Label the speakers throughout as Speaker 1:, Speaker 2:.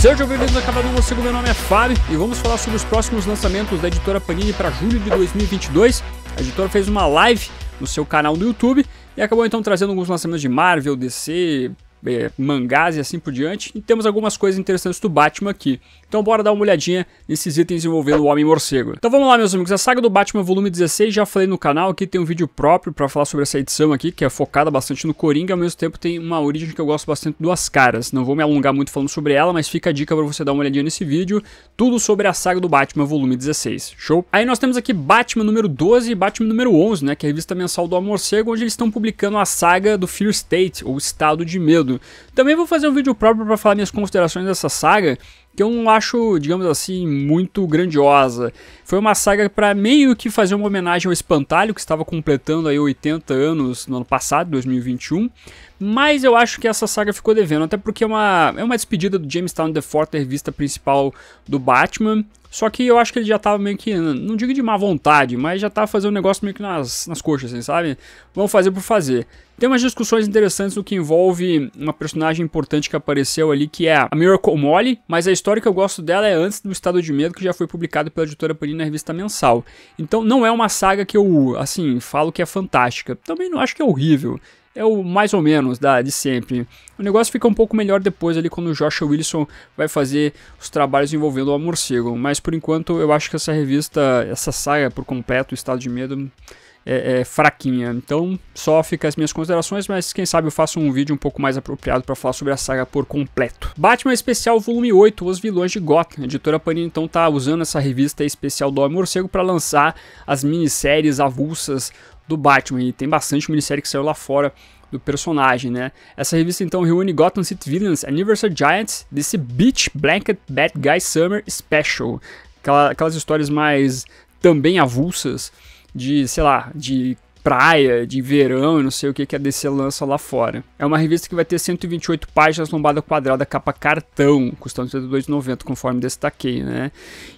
Speaker 1: Sejam bem-vindos ao Cavalo Consigo, meu nome é Fábio e vamos falar sobre os próximos lançamentos da editora Panini para julho de 2022. A editora fez uma live no seu canal do YouTube e acabou então trazendo alguns lançamentos de Marvel, DC, é, mangás e assim por diante. E temos algumas coisas interessantes do Batman aqui. Então bora dar uma olhadinha nesses itens envolvendo o Homem-Morcego. Então vamos lá, meus amigos. A saga do Batman volume 16, já falei no canal, aqui tem um vídeo próprio para falar sobre essa edição aqui, que é focada bastante no Coringa, ao mesmo tempo tem uma origem que eu gosto bastante duas caras. Não vou me alongar muito falando sobre ela, mas fica a dica para você dar uma olhadinha nesse vídeo. Tudo sobre a saga do Batman volume 16, show? Aí nós temos aqui Batman número 12 e Batman número 11, né, que é a revista mensal do Homem-Morcego, onde eles estão publicando a saga do Fear State, ou Estado de Medo tudo. Também vou fazer um vídeo próprio para falar minhas considerações dessa saga, que eu não acho, digamos assim, muito grandiosa. Foi uma saga para meio que fazer uma homenagem ao Espantalho, que estava completando aí 80 anos no ano passado, 2021. Mas eu acho que essa saga ficou devendo, até porque é uma, é uma despedida do James Town The Fort, revista principal do Batman. Só que eu acho que ele já tava meio que, não digo de má vontade, mas já tava fazendo um negócio meio que nas, nas coxas, assim, sabe? Vamos fazer por fazer. Tem umas discussões interessantes no que envolve uma personagem importante que apareceu ali, que é a Miracle Molly, mas a história história que eu gosto dela é antes do Estado de Medo, que já foi publicado pela editora Panini na revista Mensal. Então não é uma saga que eu, assim, falo que é fantástica. Também não acho que é horrível. É o mais ou menos da de sempre. O negócio fica um pouco melhor depois ali quando o Joshua Wilson vai fazer os trabalhos envolvendo o morcego. Mas por enquanto eu acho que essa revista, essa saga por completo, o Estado de Medo, é, é, fraquinha. Então, só fica as minhas considerações, mas quem sabe eu faço um vídeo um pouco mais apropriado para falar sobre a saga por completo. Batman Especial Volume 8, Os Vilões de Gotham. A editora Panini então tá usando essa revista especial do Homem Morcego para lançar as minisséries avulsas do Batman. E tem bastante minissérie que saiu lá fora do personagem, né? Essa revista então reúne Gotham City Villains, Anniversary Giants, desse Beach Blanket Bad Guy Summer Special. Aquelas histórias mais também avulsas de, sei lá, de praia, de verão não sei o que que a DC lança lá fora. É uma revista que vai ter 128 páginas, lombada quadrada, capa cartão, custando R$ 32,90, conforme destaquei, né?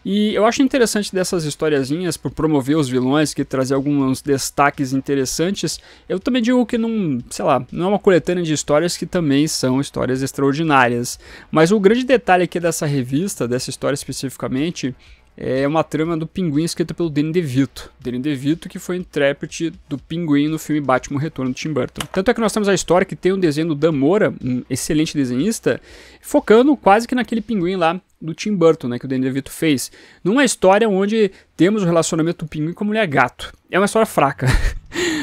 Speaker 1: E eu acho interessante dessas historiazinhas, por promover os vilões, que trazer alguns destaques interessantes, eu também digo que não, sei lá, não é uma coletânea de histórias que também são histórias extraordinárias. Mas o grande detalhe aqui dessa revista, dessa história especificamente, é uma trama do Pinguim escrita pelo Danny DeVito. Danny DeVito que foi intérprete do Pinguim no filme Batman Retorno do Tim Burton. Tanto é que nós temos a história que tem um desenho do Dan Moura, um excelente desenhista, focando quase que naquele pinguim lá do Tim Burton, né, que o Danny DeVito fez. Numa história onde temos o relacionamento do pinguim com a mulher gato. É uma história fraca.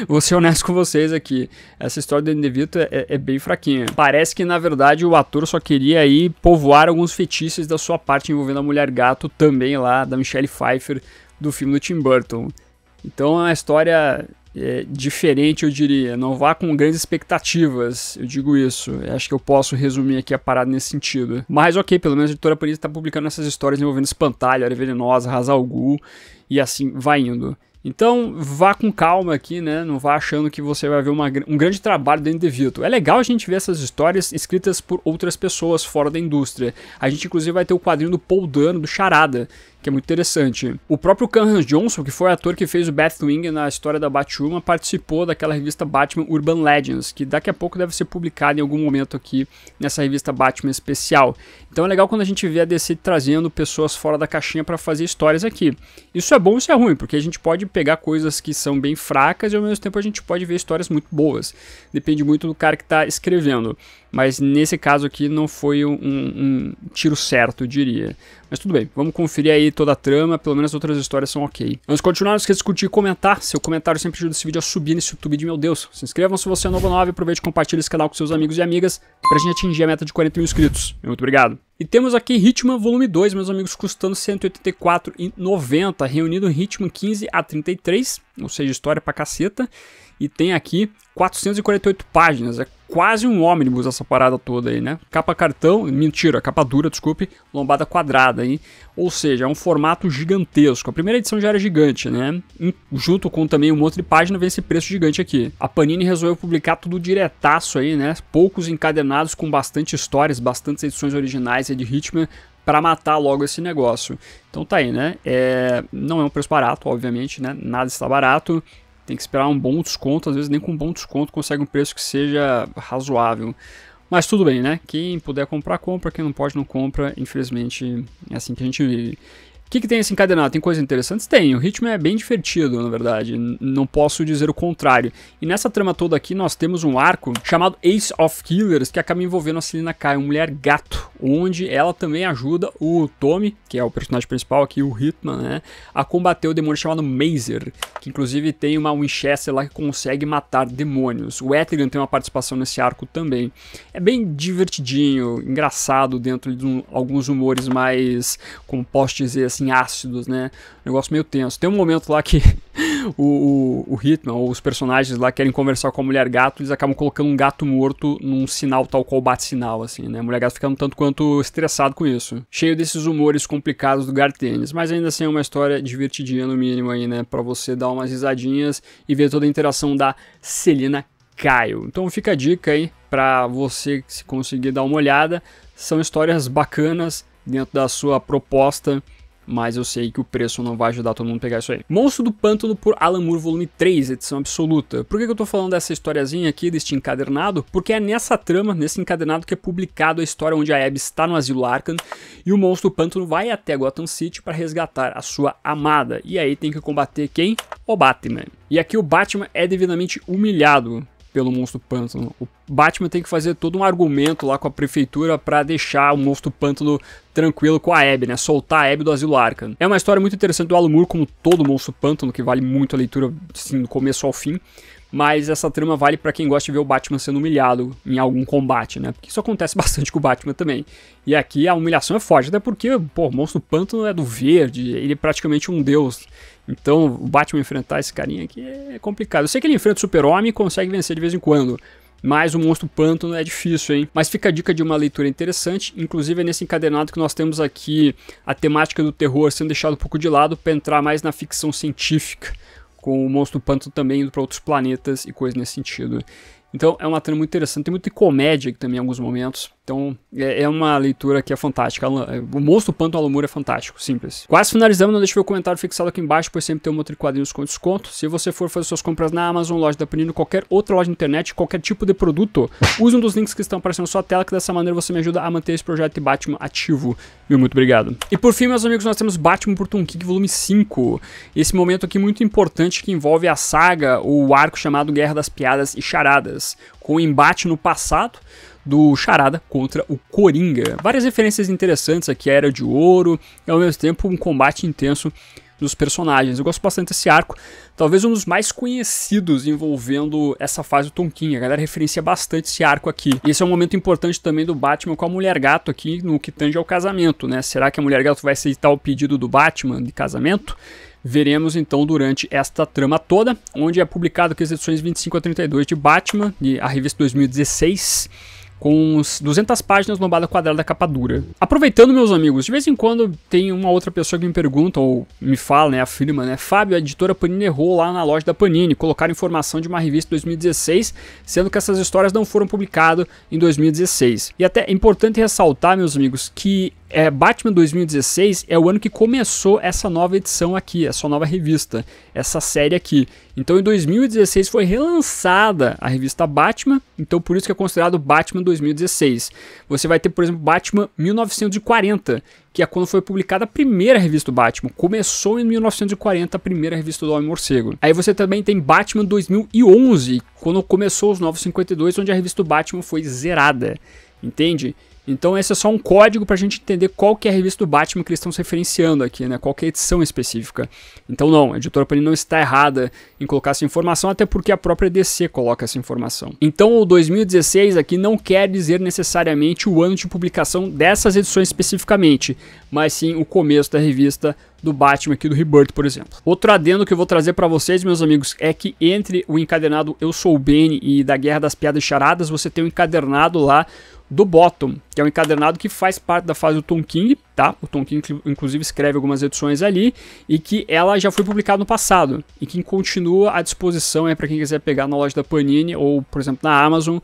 Speaker 1: Vou ser honesto com vocês aqui. Essa história do Endevito é, é, é, bem fraquinha. Parece que, na verdade, o ator só queria aí povoar alguns fetiches da sua parte envolvendo a Mulher Gato, também lá, da Michelle Pfeiffer, do filme do Tim Burton. Então é uma história é, diferente, eu diria. Não vá com grandes expectativas, eu digo isso. Eu acho que eu posso resumir aqui a parada nesse sentido. Mas ok, pelo menos a editora Panini está publicando essas histórias envolvendo Espantalho, Área Venenosa, Razalgu e assim vai indo. Então vá com calma aqui, né? Não vá achando que você vai ver uma, um grande trabalho dentro de Vito. É legal a gente ver essas histórias escritas por outras pessoas fora da indústria. A gente inclusive vai ter o quadrinho do Paul Dano, do Charada, que é muito interessante. O próprio Canhan Johnson, que foi ator que fez o Batwing na história da Batwoman, participou daquela revista Batman Urban Legends, que daqui a pouco deve ser publicada em algum momento aqui nessa revista Batman especial. Então é legal quando a gente vê a DC trazendo pessoas fora da caixinha para fazer histórias aqui. Isso é bom e isso é ruim, porque a gente pode pegar coisas que são bem fracas e ao mesmo tempo a gente pode ver histórias muito boas. Depende muito do cara que está escrevendo. Mas nesse caso aqui não foi um, um, tiro certo, eu diria. Mas tudo bem, vamos conferir aí toda a trama, pelo menos outras histórias são ok. Antes de continuar, não esqueça de curtir e comentar. Seu comentário sempre ajuda esse vídeo a subir nesse YouTube de meu Deus. Se inscrevam se você é novo no aproveite e compartilhe esse canal com seus amigos e amigas pra gente atingir a meta de 40 mil inscritos. Muito obrigado. E temos aqui Hitman Volume 2, meus amigos, custando R$ 184,90, reunido Hitman 15 a 33, ou seja, história pra caceta e tem aqui 448 páginas. É quase um ônibus essa parada toda aí, né? Capa cartão, mentira, capa dura, desculpe, lombada quadrada aí. Ou seja, é um formato gigantesco. A primeira edição já era gigante, né? junto com também um monte de página vem esse preço gigante aqui. A Panini resolveu publicar tudo diretaço aí, né? Poucos encadenados com bastante histórias, bastantes edições originais aí de Hitman para matar logo esse negócio. Então tá aí, né? É... Não é um preço barato, obviamente, né? Nada está barato. Tem que esperar um bom desconto, às vezes nem com um bom desconto consegue um preço que seja razoável. Mas tudo bem, né? Quem puder comprar, compra. Quem não pode, não compra. Infelizmente, é assim que a gente vive. O que, que tem esse encadenado? Tem coisas interessantes? Tem. O ritmo é bem divertido, na verdade. não posso dizer o contrário. E nessa trama toda aqui, nós temos um arco chamado Ace of Killers, que acaba envolvendo a Selina Kai, uma mulher gato, onde ela também ajuda o Tommy, que é o personagem principal aqui, o Hitman, né? A combater o demônio chamado Mazer, que inclusive tem uma Winchester lá que consegue matar demônios. O Etrigan tem uma participação nesse arco também. É bem divertidinho, engraçado, dentro de um, alguns humores mais, como posso dizer assim, assim, ácidos, né? Um negócio meio tenso. Tem um momento lá que o, o, o Hitman, ou os personagens lá querem conversar com a mulher gato, eles acabam colocando um gato morto num sinal tal qual bate-sinal, assim, né? A mulher gato fica um tanto quanto estressado com isso. Cheio desses humores complicados do Gartênis, mas ainda assim é uma história divertidinha no mínimo aí, né? Pra você dar umas risadinhas e ver toda a interação da Celina Caio. Então fica a dica aí para você se conseguir dar uma olhada. São histórias bacanas dentro da sua proposta mas eu sei que o preço não vai ajudar todo mundo a pegar isso aí. Monstro do Pântano por Alan Moore, volume 3, edição absoluta. Por que, eu tô falando dessa historiazinha aqui, deste encadernado? Porque é nessa trama, nesse encadernado, que é publicado a história onde a Abby está no asilo Arkham e o monstro do Pântano vai até Gotham City para resgatar a sua amada. E aí tem que combater quem? O Batman. E aqui o Batman é devidamente humilhado pelo monstro pântano. O Batman tem que fazer todo um argumento lá com a prefeitura para deixar o monstro pântano tranquilo com a Abby, né? Soltar a Abby do Asilo Arkham. É uma história muito interessante do Alan Moore, como todo monstro pântano, que vale muito a leitura, assim, do começo ao fim mas essa trama vale para quem gosta de ver o Batman sendo humilhado em algum combate, né? Porque isso acontece bastante com o Batman também. E aqui a humilhação é forte, até porque, pô, o monstro pântano é do verde, ele é praticamente um deus. Então, o Batman enfrentar esse carinha aqui é complicado. Eu sei que ele enfrenta o Super-Homem e consegue vencer de vez em quando. Mas o monstro pântano é difícil, hein? Mas fica a dica de uma leitura interessante. Inclusive, é nesse encadenado que nós temos aqui a temática do terror sendo deixada um pouco de lado para entrar mais na ficção científica com o monstro panto pântano também indo para outros planetas e coisas nesse sentido. Então é uma trama muito interessante, tem muita comédia aqui também em alguns momentos. Então, é, é, uma leitura que é fantástica. É, o Monstro Panto Alamur é fantástico, simples. Quase finalizando, não deixe meu comentário fixado aqui embaixo, pois sempre tem um outro de quadrinhos com desconto. Se você for fazer suas compras na Amazon, loja da Panini, qualquer outra loja de internet, qualquer tipo de produto, use um dos links que estão aparecendo na sua tela, que dessa maneira você me ajuda a manter esse projeto de Batman ativo. Meu muito obrigado. E por fim, meus amigos, nós temos Batman por Tom Kick volume 5. Esse momento aqui muito importante que envolve a saga, o arco chamado Guerra das Piadas e Charadas, com embate no passado do Charada contra o Coringa. Várias referências interessantes aqui à Era de Ouro e ao mesmo tempo um combate intenso dos personagens. Eu gosto bastante desse arco, talvez um dos mais conhecidos envolvendo essa fase do Tonkin. A galera referencia bastante esse arco aqui. E esse é um momento importante também do Batman com a Mulher Gato aqui no que tange ao casamento, né? Será que a Mulher Gato vai aceitar o pedido do Batman de casamento? veremos então durante esta trama toda, onde é publicado que as edições 25 a 32 de Batman, de a revista 2016 com uns 200 páginas lombada quadrada capa dura. Aproveitando, meus amigos, de vez em quando tem uma outra pessoa que me pergunta ou me fala, né, afirma, né, Fábio, a editora Panini errou lá na loja da Panini, colocaram informação de uma revista 2016, sendo que essas histórias não foram publicadas em 2016. E até é importante ressaltar, meus amigos, que é, Batman 2016 é o ano que começou essa nova edição aqui, essa nova revista, essa série aqui. Então, em 2016 foi relançada a revista Batman, então por isso que é considerado Batman 2016. 2016. Você vai ter, por exemplo, Batman 1940, que é quando foi publicada a primeira revista do Batman. Começou em 1940 a primeira revista do Homem-Morcego. Aí você também tem Batman 2011, quando começou os novos 52 onde a revista do Batman foi zerada. Entende? Então esse é só um código para a gente entender qual que é a revista do Batman que eles estão se referenciando aqui, né? qual que é a edição específica. Então não, a editora Panini não está errada em colocar essa informação, até porque a própria DC coloca essa informação. Então o 2016 aqui não quer dizer necessariamente o ano de publicação dessas edições especificamente, mas sim o começo da revista do Batman aqui do Rebirth, por exemplo. Outro adendo que eu vou trazer para vocês, meus amigos, é que entre o encadernado Eu Sou o Bane e da Guerra das Piadas Charadas, você tem um encadernado lá do Bottom, que é um encadernado que faz parte da fase do Tom King, tá? O Tom King, inclusive, escreve algumas edições ali e que ela já foi publicada no passado e que continua à disposição é para quem quiser pegar na loja da Panini ou, por exemplo, na Amazon,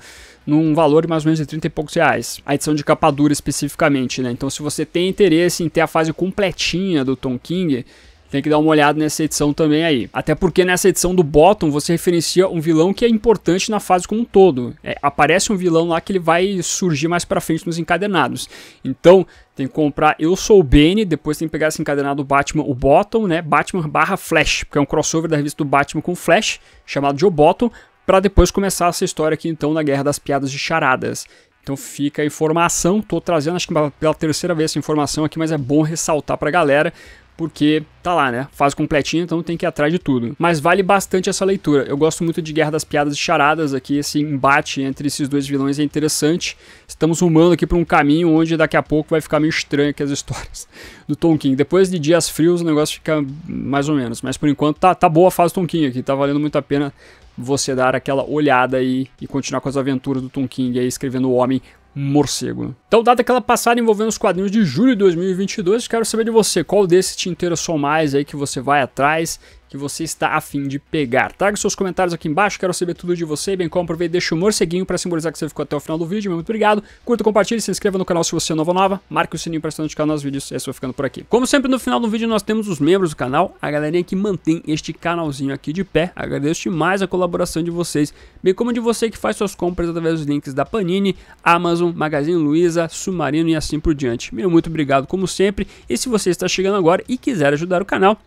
Speaker 1: num valor de mais ou menos de 30 e poucos reais. A edição de capa dura especificamente, né? Então, se você tem interesse em ter a fase completinha do Tom King, tem que dar uma olhada nessa edição também aí. Até porque nessa edição do Bottom você referencia um vilão que é importante na fase como um todo. É, aparece um vilão lá que ele vai surgir mais pra frente nos encadenados. Então, tem que comprar Eu Sou o Bane, depois tem que pegar esse encadenado Batman, o Bottom, né? Batman barra Flash, porque é um crossover da revista do Batman com Flash, chamado Joe Bottom, para depois começar essa história aqui então na Guerra das Piadas de Charadas. Então fica a informação, tô trazendo acho que pela terceira vez essa informação aqui, mas é bom ressaltar pra galera, porque tá lá, né? Faz completinho, então tem que ir atrás de tudo. Mas vale bastante essa leitura. Eu gosto muito de Guerra das Piadas e Charadas aqui, esse embate entre esses dois vilões é interessante. Estamos rumando aqui para um caminho onde daqui a pouco vai ficar meio estranho aqui as histórias do Tom King. Depois de dias frios o negócio fica mais ou menos, mas por enquanto tá, tá boa a fase do Tom King aqui, tá valendo muito a pena você dar aquela olhada aí e continuar com as aventuras do Tom King aí escrevendo o homem morcego. Então, dada aquela passada envolvendo os quadrinhos de julho de 2022, quero saber de você, qual desses te interessou mais aí que você vai atrás que você está afim de pegar. Traga seus comentários aqui embaixo, quero saber tudo de você, bem como aproveita e deixa o morceguinho para simbolizar que você ficou até o final do vídeo. Muito obrigado, curta, compartilhe, se inscreva no canal se você é novo ou nova, marque o sininho para se notificado nos vídeos, esse vai ficando por aqui. Como sempre no final do vídeo nós temos os membros do canal, a galerinha que mantém este canalzinho aqui de pé, agradeço demais a colaboração de vocês, bem como de você que faz suas compras através dos links da Panini, Amazon, Magazine Luiza, Submarino e assim por diante. Meu muito obrigado como sempre, e se você está chegando agora e quiser ajudar o canal,